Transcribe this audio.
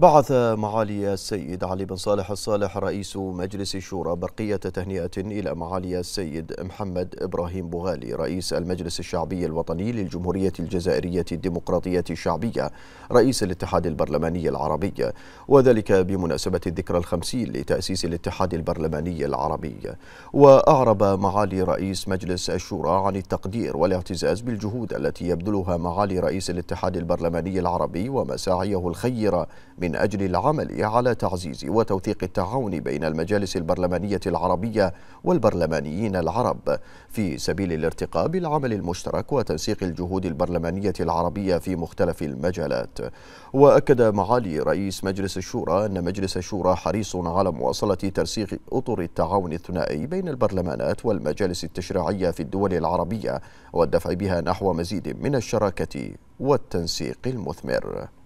بعث معالي السيد علي بن صالح الصالح رئيس مجلس الشورى برقية تهنئة إلى معالي السيد محمد إبراهيم بوغالي رئيس المجلس الشعبي الوطني للجمهورية الجزائرية الديمقراطية الشعبية رئيس الاتحاد البرلماني العربي وذلك بمناسبة الذكرى الخمسين لتأسيس الاتحاد البرلماني العربي وأعرب معالي رئيس مجلس الشورى عن التقدير والاعتزاز بالجهود التي يبذلها معالي رئيس الاتحاد البرلماني العربي ومساعيه الخيرة من من أجل العمل على تعزيز وتوثيق التعاون بين المجالس البرلمانية العربية والبرلمانيين العرب في سبيل الارتقاء بالعمل المشترك وتنسيق الجهود البرلمانية العربية في مختلف المجالات وأكد معالي رئيس مجلس الشورى أن مجلس الشورى حريص على مواصلة ترسيخ أطر التعاون الثنائي بين البرلمانات والمجالس التشريعية في الدول العربية والدفع بها نحو مزيد من الشراكة والتنسيق المثمر